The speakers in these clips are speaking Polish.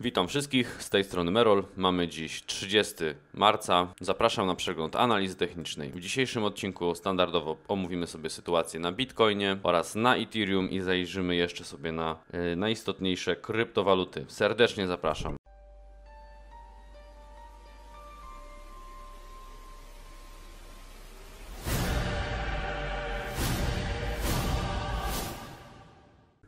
Witam wszystkich, z tej strony Merol. Mamy dziś 30 marca. Zapraszam na przegląd analizy technicznej. W dzisiejszym odcinku standardowo omówimy sobie sytuację na Bitcoinie oraz na Ethereum i zajrzymy jeszcze sobie na y, najistotniejsze kryptowaluty. Serdecznie zapraszam.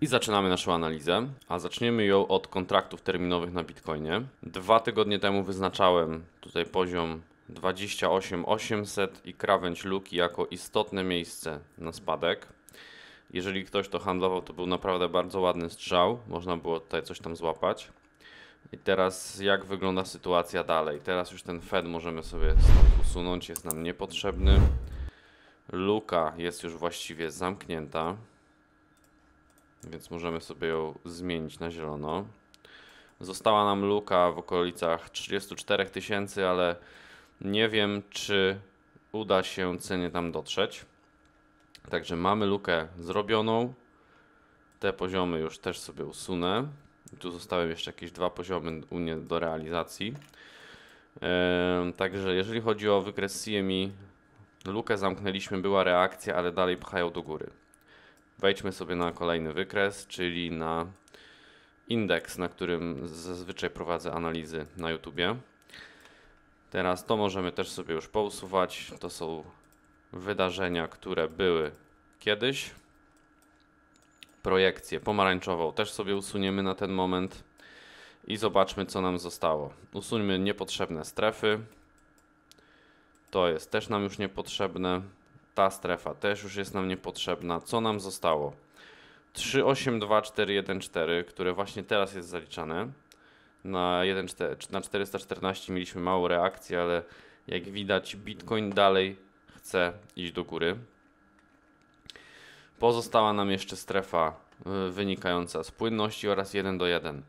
I zaczynamy naszą analizę, a zaczniemy ją od kontraktów terminowych na Bitcoinie. Dwa tygodnie temu wyznaczałem tutaj poziom 28800 i krawędź luki jako istotne miejsce na spadek. Jeżeli ktoś to handlował, to był naprawdę bardzo ładny strzał, można było tutaj coś tam złapać. I teraz jak wygląda sytuacja dalej? Teraz już ten Fed możemy sobie usunąć, jest nam niepotrzebny. Luka jest już właściwie zamknięta więc możemy sobie ją zmienić na zielono. Została nam luka w okolicach 34 tysięcy, ale nie wiem, czy uda się cenie tam dotrzeć. Także mamy lukę zrobioną. Te poziomy już też sobie usunę. Tu zostały jeszcze jakieś dwa poziomy u mnie do realizacji. Yy, także jeżeli chodzi o wykres CMI, lukę zamknęliśmy, była reakcja, ale dalej pchają do góry. Wejdźmy sobie na kolejny wykres, czyli na indeks, na którym zazwyczaj prowadzę analizy na YouTubie. Teraz to możemy też sobie już pousuwać. To są wydarzenia, które były kiedyś. Projekcję pomarańczową też sobie usuniemy na ten moment i zobaczmy, co nam zostało. Usuńmy niepotrzebne strefy. To jest też nam już niepotrzebne. Ta strefa też już jest nam niepotrzebna. Co nam zostało? 382414, które właśnie teraz jest zaliczane. Na, 1, 4, na 414 mieliśmy małą reakcję, ale jak widać Bitcoin dalej chce iść do góry. Pozostała nam jeszcze strefa y, wynikająca z płynności oraz 1 do 1.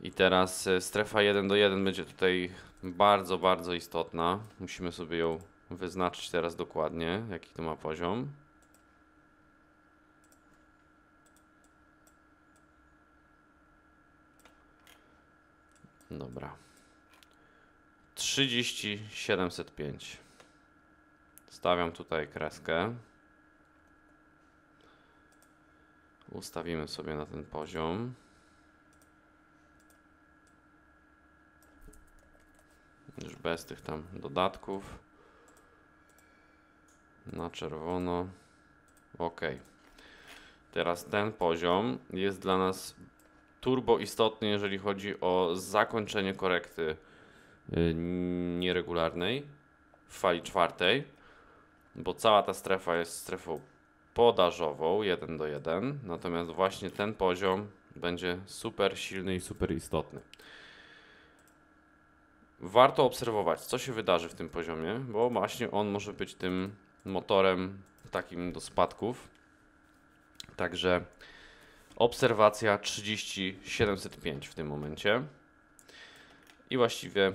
I teraz y, strefa 1 do 1 będzie tutaj bardzo, bardzo istotna. Musimy sobie ją wyznaczyć teraz dokładnie, jaki to ma poziom. Dobra. 30705. Stawiam tutaj kreskę. Ustawimy sobie na ten poziom. Już bez tych tam dodatków na czerwono. Ok. Teraz ten poziom jest dla nas turbo istotny, jeżeli chodzi o zakończenie korekty y, nieregularnej w fali czwartej, bo cała ta strefa jest strefą podażową 1 do 1, natomiast właśnie ten poziom będzie super silny i super istotny. Warto obserwować, co się wydarzy w tym poziomie, bo właśnie on może być tym motorem takim do spadków. Także obserwacja 3705 w tym momencie. I właściwie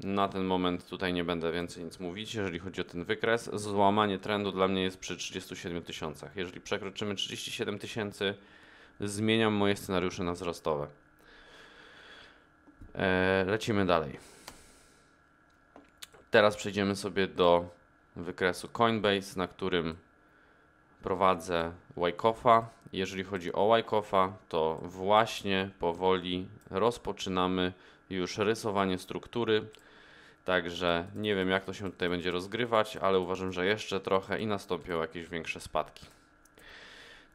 na ten moment tutaj nie będę więcej nic mówić, jeżeli chodzi o ten wykres. Złamanie trendu dla mnie jest przy 37 tysiącach. Jeżeli przekroczymy 37 tysięcy, zmieniam moje scenariusze na wzrostowe. Eee, lecimy dalej. Teraz przejdziemy sobie do wykresu Coinbase, na którym prowadzę Wycoffa. Jeżeli chodzi o Wycoffa, to właśnie powoli rozpoczynamy już rysowanie struktury. Także nie wiem, jak to się tutaj będzie rozgrywać, ale uważam, że jeszcze trochę i nastąpią jakieś większe spadki.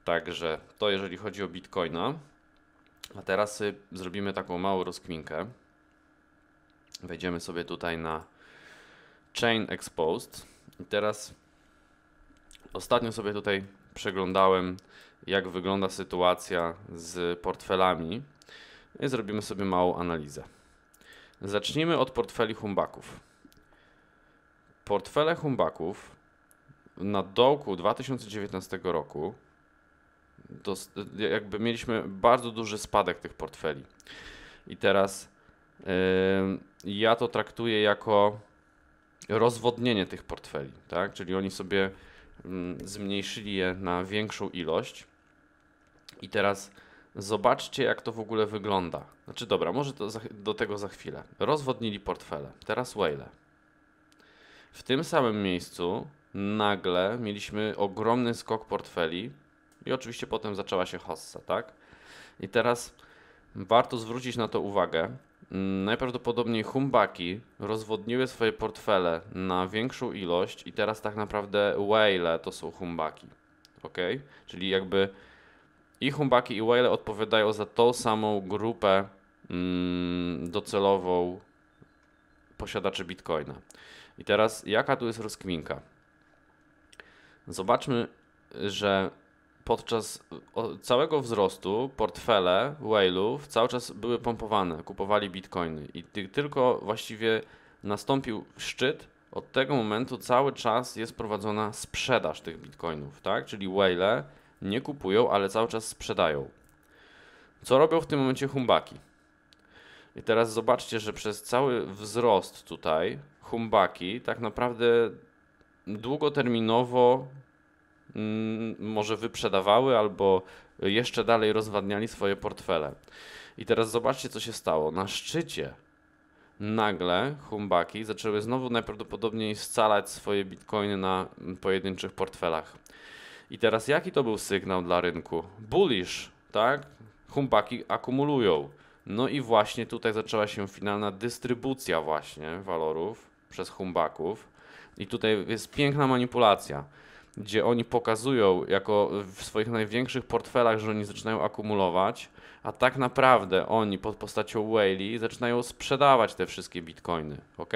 Także to jeżeli chodzi o Bitcoina. A teraz y, zrobimy taką małą rozkminkę. Wejdziemy sobie tutaj na Chain Exposed. I teraz ostatnio sobie tutaj przeglądałem, jak wygląda sytuacja z portfelami i zrobimy sobie małą analizę. Zacznijmy od portfeli humbaków. Portfele humbaków na dołku 2019 roku jakby mieliśmy bardzo duży spadek tych portfeli. I teraz yy, ja to traktuję jako rozwodnienie tych portfeli, tak? Czyli oni sobie mm, zmniejszyli je na większą ilość. I teraz zobaczcie, jak to w ogóle wygląda. Znaczy, dobra, może za, do tego za chwilę. Rozwodnili portfele, teraz whale. W tym samym miejscu nagle mieliśmy ogromny skok portfeli i oczywiście potem zaczęła się hossa, tak? I teraz warto zwrócić na to uwagę, Mm, najprawdopodobniej humbaki rozwodniły swoje portfele na większą ilość i teraz tak naprawdę whale to są humbaki. Ok? Czyli jakby i humbaki i whale odpowiadają za tą samą grupę mm, docelową posiadaczy bitcoina. I teraz jaka tu jest rozkwinka? Zobaczmy, że podczas całego wzrostu portfele whale'ów cały czas były pompowane, kupowali bitcoiny i tylko właściwie nastąpił szczyt, od tego momentu cały czas jest prowadzona sprzedaż tych bitcoinów, tak? Czyli whale nie kupują, ale cały czas sprzedają. Co robią w tym momencie humbaki? I teraz zobaczcie, że przez cały wzrost tutaj humbaki tak naprawdę długoterminowo Mm, może wyprzedawały albo jeszcze dalej rozwadniali swoje portfele. I teraz zobaczcie, co się stało. Na szczycie nagle humbaki zaczęły znowu najprawdopodobniej scalać swoje bitcoiny na pojedynczych portfelach. I teraz jaki to był sygnał dla rynku? Bullish, tak? Humbaki akumulują. No i właśnie tutaj zaczęła się finalna dystrybucja właśnie walorów przez humbaków. I tutaj jest piękna manipulacja gdzie oni pokazują jako w swoich największych portfelach, że oni zaczynają akumulować, a tak naprawdę oni pod postacią Whaley zaczynają sprzedawać te wszystkie bitcoiny, ok?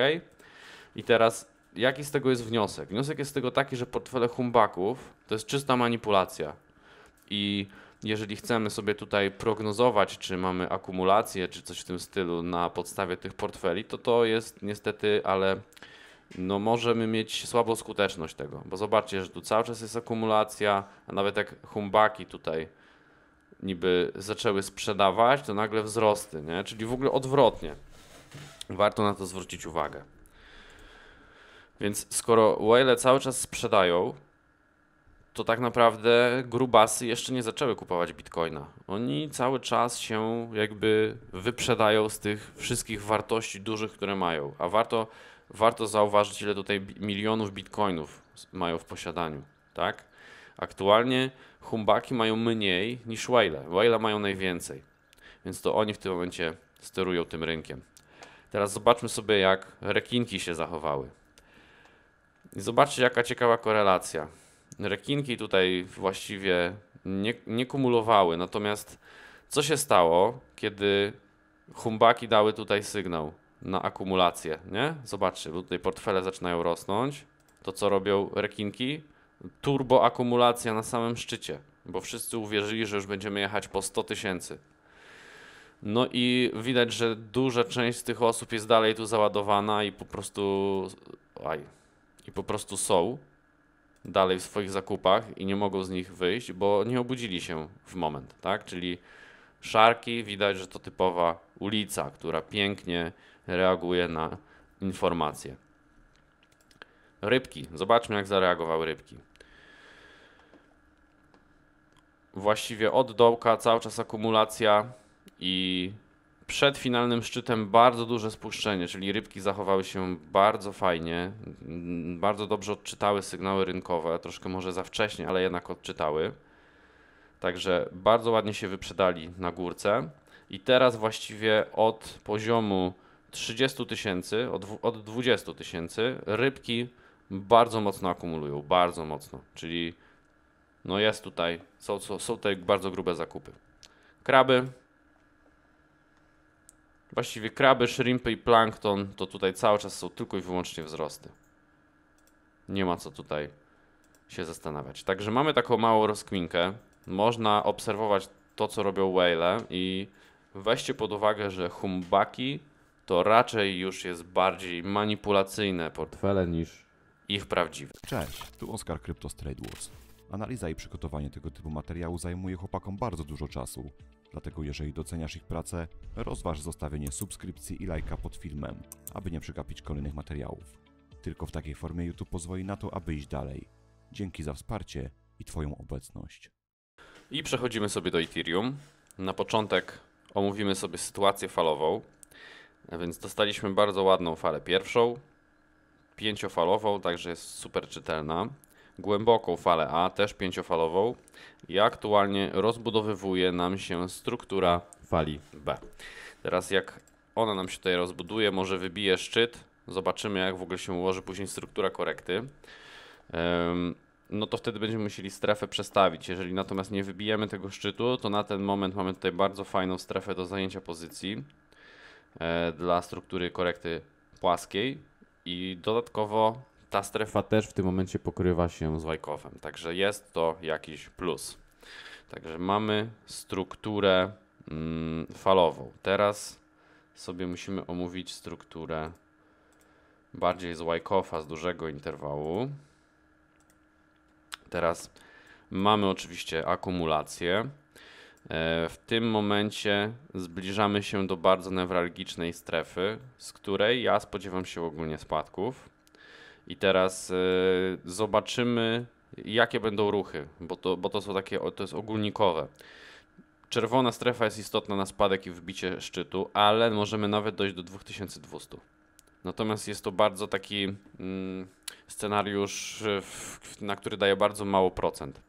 I teraz jaki z tego jest wniosek? Wniosek jest z tego taki, że portfele humbaków to jest czysta manipulacja i jeżeli chcemy sobie tutaj prognozować, czy mamy akumulację, czy coś w tym stylu na podstawie tych portfeli, to to jest niestety, ale no możemy mieć słabą skuteczność tego, bo zobaczcie, że tu cały czas jest akumulacja, a nawet jak humbaki tutaj niby zaczęły sprzedawać, to nagle wzrosty, nie? czyli w ogóle odwrotnie. Warto na to zwrócić uwagę. Więc skoro whale cały czas sprzedają, to tak naprawdę grubasy jeszcze nie zaczęły kupować bitcoina. Oni cały czas się jakby wyprzedają z tych wszystkich wartości dużych, które mają. A warto warto zauważyć, ile tutaj milionów bitcoinów mają w posiadaniu, tak? Aktualnie humbaki mają mniej niż whale. Whale mają najwięcej, więc to oni w tym momencie sterują tym rynkiem. Teraz zobaczmy sobie, jak rekinki się zachowały. I zobaczcie, jaka ciekawa korelacja. Rekinki tutaj właściwie nie, nie kumulowały, natomiast co się stało, kiedy humbaki dały tutaj sygnał? na akumulację, nie? Zobaczcie, bo tutaj portfele zaczynają rosnąć. To co robią rekinki? Turbo akumulacja na samym szczycie, bo wszyscy uwierzyli, że już będziemy jechać po 100 tysięcy. No i widać, że duża część z tych osób jest dalej tu załadowana i po prostu. Aj, I po prostu są dalej w swoich zakupach i nie mogą z nich wyjść, bo nie obudzili się w moment, tak? Czyli szarki widać, że to typowa ulica, która pięknie reaguje na informacje. Rybki. Zobaczmy, jak zareagowały rybki. Właściwie od dołka cały czas akumulacja i przed finalnym szczytem bardzo duże spuszczenie, czyli rybki zachowały się bardzo fajnie, bardzo dobrze odczytały sygnały rynkowe, troszkę może za wcześnie, ale jednak odczytały. Także bardzo ładnie się wyprzedali na górce i teraz właściwie od poziomu 30 tysięcy, od, od 20 tysięcy, rybki bardzo mocno akumulują, bardzo mocno. Czyli no jest tutaj, są, są, są tutaj bardzo grube zakupy. Kraby, właściwie kraby, shrimpy i plankton to tutaj cały czas są tylko i wyłącznie wzrosty. Nie ma co tutaj się zastanawiać. Także mamy taką małą rozkminkę. Można obserwować to, co robią whale i weźcie pod uwagę, że humbaki to raczej już jest bardziej manipulacyjne portfele niż ich prawdziwe. Cześć, tu Oskar Kryptos Trade Wars. Analiza i przygotowanie tego typu materiału zajmuje chłopakom bardzo dużo czasu. Dlatego jeżeli doceniasz ich pracę, rozważ zostawienie subskrypcji i lajka pod filmem, aby nie przegapić kolejnych materiałów. Tylko w takiej formie YouTube pozwoli na to, aby iść dalej. Dzięki za wsparcie i Twoją obecność. I przechodzimy sobie do Ethereum. Na początek omówimy sobie sytuację falową, więc dostaliśmy bardzo ładną falę pierwszą, pięciofalową, także jest super czytelna. Głęboką falę A, też pięciofalową i aktualnie rozbudowywuje nam się struktura fali B. Teraz jak ona nam się tutaj rozbuduje, może wybije szczyt, zobaczymy jak w ogóle się ułoży później struktura korekty. Um, no to wtedy będziemy musieli strefę przestawić. Jeżeli natomiast nie wybijemy tego szczytu, to na ten moment mamy tutaj bardzo fajną strefę do zajęcia pozycji. E, dla struktury korekty płaskiej i dodatkowo ta strefa też w tym momencie pokrywa się z Wyckoffem, także jest to jakiś plus. Także mamy strukturę mm, falową. Teraz sobie musimy omówić strukturę bardziej z Wyckofa, z dużego interwału. Teraz mamy oczywiście akumulację. E, w tym momencie zbliżamy się do bardzo newralgicznej strefy, z której ja spodziewam się ogólnie spadków. I teraz e, zobaczymy, jakie będą ruchy, bo to, bo to są takie, to jest ogólnikowe. Czerwona strefa jest istotna na spadek i wbicie szczytu, ale możemy nawet dojść do 2200. Natomiast jest to bardzo taki mm, scenariusz, w, na który daje bardzo mało procent.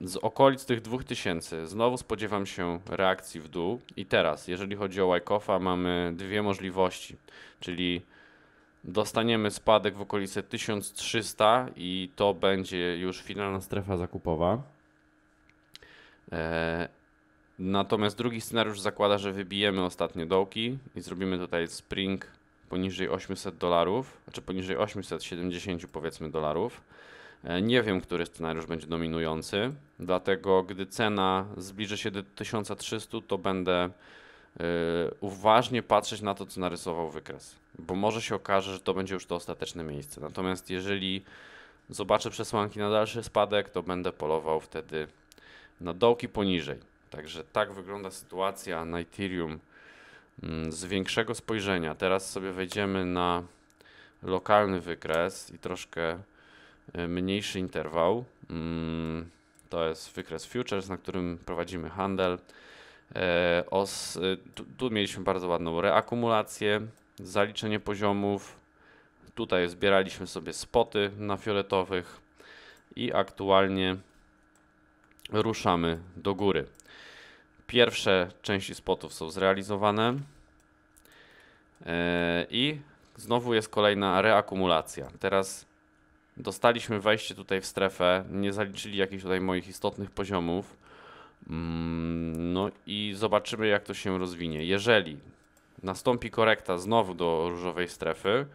Z okolic tych 2000 znowu spodziewam się reakcji w dół. I teraz, jeżeli chodzi o Wyckofa, mamy dwie możliwości, czyli dostaniemy spadek w okolice 1300 i to będzie już finalna strefa zakupowa. Natomiast drugi scenariusz zakłada, że wybijemy ostatnie dołki i zrobimy tutaj spring poniżej 800 dolarów, czy znaczy poniżej 870 powiedzmy dolarów. E, nie wiem, który scenariusz będzie dominujący, dlatego gdy cena zbliży się do 1300, to będę e, uważnie patrzeć na to, co narysował wykres, bo może się okaże, że to będzie już to ostateczne miejsce. Natomiast jeżeli zobaczę przesłanki na dalszy spadek, to będę polował wtedy na dołki poniżej. Także tak wygląda sytuacja na Ethereum mm, z większego spojrzenia. Teraz sobie wejdziemy na lokalny wykres i troszkę mniejszy interwał. Mm, to jest wykres futures, na którym prowadzimy handel. E, os, e, tu, tu mieliśmy bardzo ładną reakumulację, zaliczenie poziomów. Tutaj zbieraliśmy sobie spoty na fioletowych i aktualnie ruszamy do góry. Pierwsze części spotów są zrealizowane e, i znowu jest kolejna reakumulacja. Teraz Dostaliśmy wejście tutaj w strefę, nie zaliczyli jakichś tutaj moich istotnych poziomów. Mm, no i zobaczymy, jak to się rozwinie. Jeżeli nastąpi korekta znowu do różowej strefy,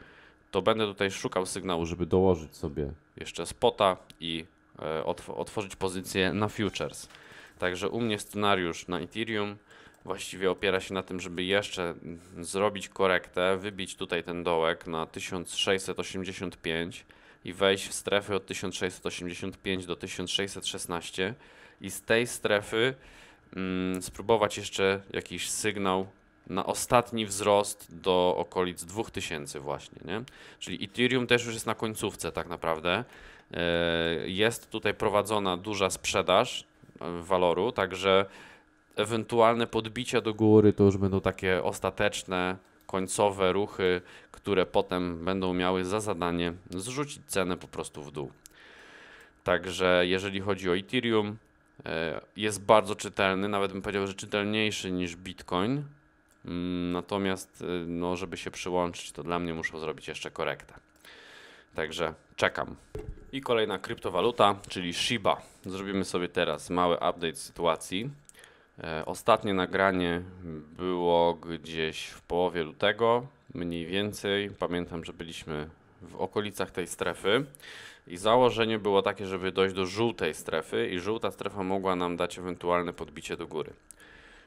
to będę tutaj szukał sygnału, żeby dołożyć sobie jeszcze spota i e, otw otworzyć pozycję na futures. Także u mnie scenariusz na Ethereum właściwie opiera się na tym, żeby jeszcze zrobić korektę, wybić tutaj ten dołek na 1685 i wejść w strefy od 1685 do 1616 i z tej strefy mm, spróbować jeszcze jakiś sygnał na ostatni wzrost do okolic 2000 właśnie, nie? Czyli Ethereum też już jest na końcówce tak naprawdę. E, jest tutaj prowadzona duża sprzedaż e, waloru, także ewentualne podbicia do góry to już będą takie ostateczne końcowe ruchy, które potem będą miały za zadanie zrzucić cenę po prostu w dół. Także jeżeli chodzi o Ethereum, e, jest bardzo czytelny, nawet bym powiedział, że czytelniejszy niż Bitcoin. Mm, natomiast, e, no, żeby się przyłączyć, to dla mnie muszą zrobić jeszcze korektę. Także czekam. I kolejna kryptowaluta, czyli Shiba. Zrobimy sobie teraz mały update sytuacji. E, ostatnie nagranie było gdzieś w połowie lutego, mniej więcej. Pamiętam, że byliśmy w okolicach tej strefy i założenie było takie, żeby dojść do żółtej strefy i żółta strefa mogła nam dać ewentualne podbicie do góry.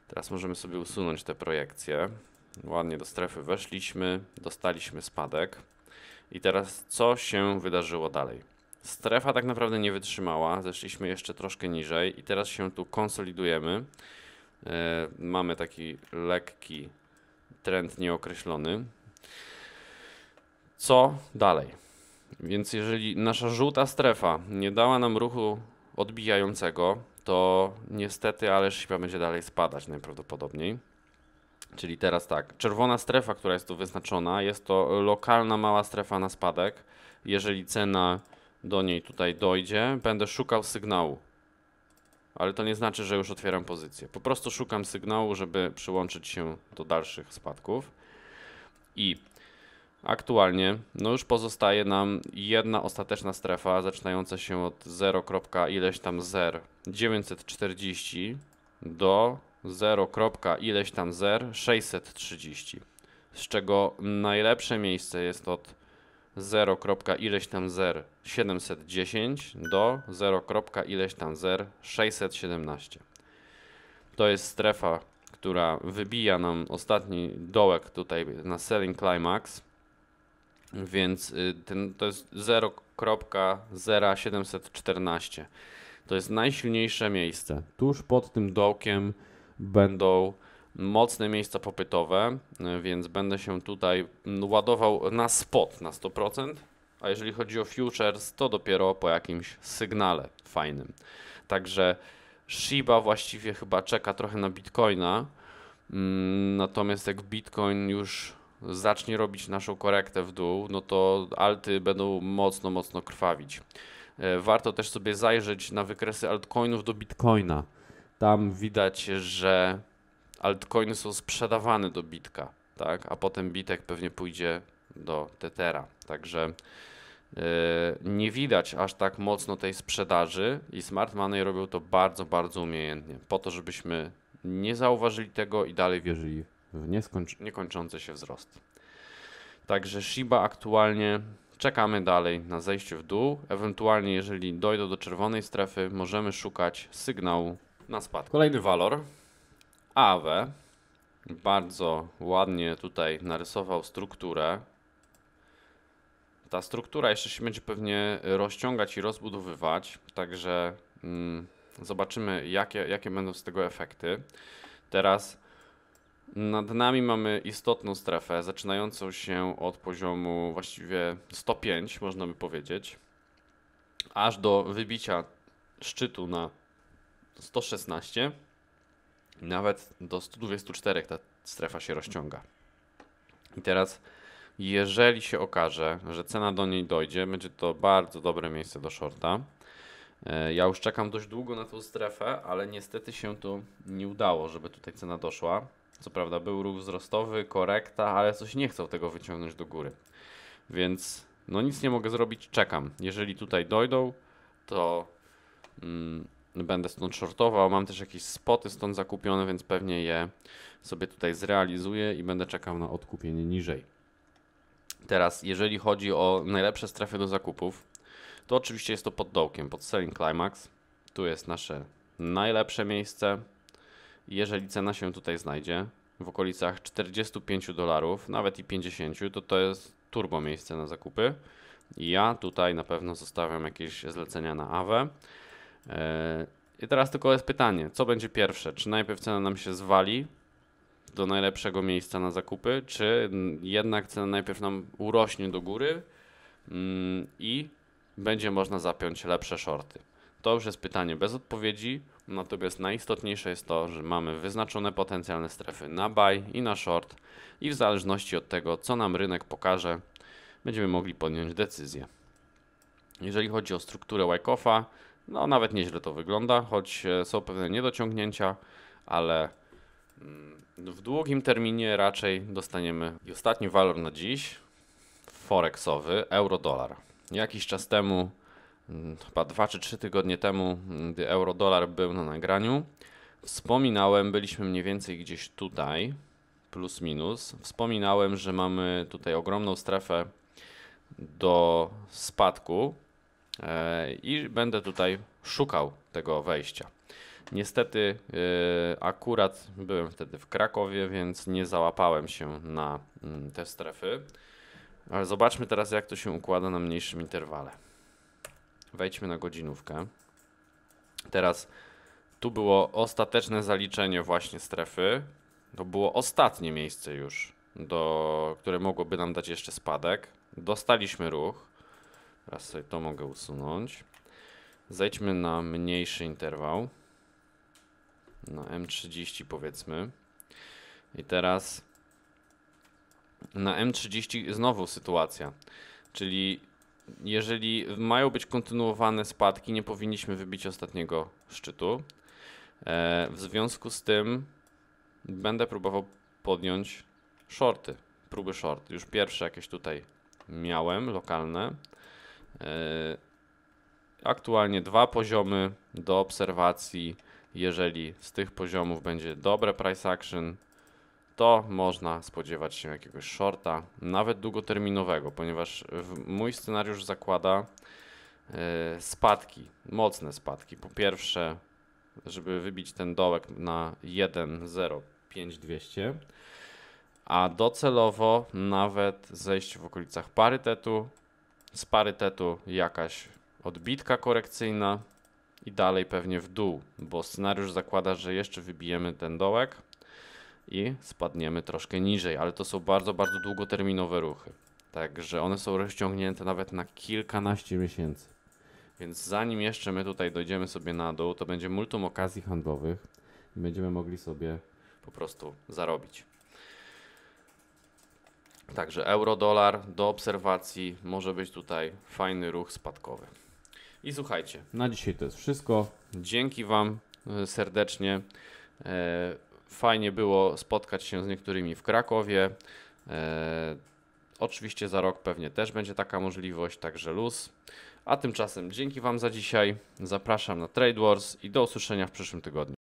Teraz możemy sobie usunąć te projekcje. Ładnie do strefy weszliśmy, dostaliśmy spadek. I teraz co się wydarzyło dalej? Strefa tak naprawdę nie wytrzymała, zeszliśmy jeszcze troszkę niżej i teraz się tu konsolidujemy. E, mamy taki lekki trend nieokreślony. Co dalej? Więc jeżeli nasza żółta strefa nie dała nam ruchu odbijającego, to niestety, ale siła będzie dalej spadać najprawdopodobniej. Czyli teraz tak, czerwona strefa, która jest tu wyznaczona, jest to lokalna mała strefa na spadek. Jeżeli cena do niej tutaj dojdzie, będę szukał sygnału ale to nie znaczy, że już otwieram pozycję. Po prostu szukam sygnału, żeby przyłączyć się do dalszych spadków. I aktualnie no już pozostaje nam jedna ostateczna strefa, zaczynająca się od 0. ileś tam 0 940 do 0. ileś tam 0 630. Z czego najlepsze miejsce jest od 0. ileś tam zer 710 do 0. ileś tam zer 617. To jest strefa, która wybija nam ostatni dołek tutaj na Selling Climax, więc y, ten, to jest 0.0714. To jest najsilniejsze miejsce. Tuż pod tym dołkiem będą mocne miejsca popytowe, e, więc będę się tutaj ładował na spot na 100%, a jeżeli chodzi o futures, to dopiero po jakimś sygnale fajnym. Także Shiba właściwie chyba czeka trochę na Bitcoina, mm, natomiast jak Bitcoin już zacznie robić naszą korektę w dół, no to alty będą mocno, mocno krwawić. E, warto też sobie zajrzeć na wykresy altcoinów do Bitcoina. Tam widać, że altcoiny są sprzedawane do bitka, tak? a potem bitek pewnie pójdzie do tetera. Także y, nie widać aż tak mocno tej sprzedaży i smart money robią to bardzo, bardzo umiejętnie, po to, żebyśmy nie zauważyli tego i dalej wierzyli w niekończący się wzrost. Także Shiba aktualnie czekamy dalej na zejście w dół. Ewentualnie, jeżeli dojdą do czerwonej strefy, możemy szukać sygnału na spadek. Kolejny walor Awe bardzo ładnie tutaj narysował strukturę. Ta struktura jeszcze się będzie pewnie rozciągać i rozbudowywać, także mm, zobaczymy jakie, jakie będą z tego efekty. Teraz nad nami mamy istotną strefę, zaczynającą się od poziomu właściwie 105, można by powiedzieć, aż do wybicia szczytu na 116. Nawet do 124 ta strefa się rozciąga. I teraz, jeżeli się okaże, że cena do niej dojdzie, będzie to bardzo dobre miejsce do shorta. E, ja już czekam dość długo na tą strefę, ale niestety się tu nie udało, żeby tutaj cena doszła. Co prawda był ruch wzrostowy, korekta, ale coś nie chcą tego wyciągnąć do góry. Więc no nic nie mogę zrobić, czekam. Jeżeli tutaj dojdą, to mm, będę stąd shortował. Mam też jakieś spoty stąd zakupione, więc pewnie je sobie tutaj zrealizuję i będę czekał na odkupienie niżej. Teraz, jeżeli chodzi o najlepsze strefy do zakupów, to oczywiście jest to pod dołkiem, pod Selling Climax. Tu jest nasze najlepsze miejsce. Jeżeli cena się tutaj znajdzie w okolicach 45 dolarów, nawet i 50, to to jest turbo miejsce na zakupy. Ja tutaj na pewno zostawiam jakieś zlecenia na AWE. E, I teraz tylko jest pytanie, co będzie pierwsze? Czy najpierw cena nam się zwali do najlepszego miejsca na zakupy, czy jednak cena najpierw nam urośnie do góry mm, i będzie można zapiąć lepsze shorty? To już jest pytanie bez odpowiedzi, natomiast najistotniejsze jest to, że mamy wyznaczone potencjalne strefy na buy i na short i w zależności od tego, co nam rynek pokaże, będziemy mogli podjąć decyzję. Jeżeli chodzi o strukturę Wyckofa, no, nawet nieźle to wygląda, choć e, są pewne niedociągnięcia, ale mm, w długim terminie raczej dostaniemy. I ostatni walor na dziś, forexowy, euro-dolar. Jakiś czas temu, mm, chyba 2 czy 3 tygodnie temu, mm, gdy euro-dolar był na nagraniu, wspominałem, byliśmy mniej więcej gdzieś tutaj, plus minus. Wspominałem, że mamy tutaj ogromną strefę do spadku, E, i będę tutaj szukał tego wejścia. Niestety e, akurat byłem wtedy w Krakowie, więc nie załapałem się na mm, te strefy. Ale zobaczmy teraz jak to się układa na mniejszym interwale. Wejdźmy na godzinówkę. Teraz tu było ostateczne zaliczenie właśnie strefy. To było ostatnie miejsce już, do, które mogłoby nam dać jeszcze spadek. Dostaliśmy ruch. Raz sobie to mogę usunąć. Zejdźmy na mniejszy interwał. Na M30 powiedzmy. I teraz na M30 znowu sytuacja. Czyli jeżeli mają być kontynuowane spadki, nie powinniśmy wybić ostatniego szczytu. E, w związku z tym będę próbował podjąć shorty, próby short. Już pierwsze jakieś tutaj miałem, lokalne. E, aktualnie dwa poziomy do obserwacji. Jeżeli z tych poziomów będzie dobre price action, to można spodziewać się jakiegoś shorta, nawet długoterminowego, ponieważ mój scenariusz zakłada e, spadki, mocne spadki. Po pierwsze, żeby wybić ten dołek na 1,05200, a docelowo nawet zejść w okolicach parytetu z parytetu jakaś odbitka korekcyjna i dalej pewnie w dół, bo scenariusz zakłada, że jeszcze wybijemy ten dołek i spadniemy troszkę niżej, ale to są bardzo, bardzo długoterminowe ruchy. Także one są rozciągnięte nawet na kilkanaście miesięcy. Więc zanim jeszcze my tutaj dojdziemy sobie na dół, to będzie multum okazji handlowych i będziemy mogli sobie po prostu zarobić. Także euro-dolar do obserwacji może być tutaj fajny ruch spadkowy. I słuchajcie. Na dzisiaj to jest wszystko. Dzięki Wam e, serdecznie. E, fajnie było spotkać się z niektórymi w Krakowie. E, oczywiście za rok pewnie też będzie taka możliwość, także luz. A tymczasem dzięki Wam za dzisiaj. Zapraszam na Trade Wars i do usłyszenia w przyszłym tygodniu.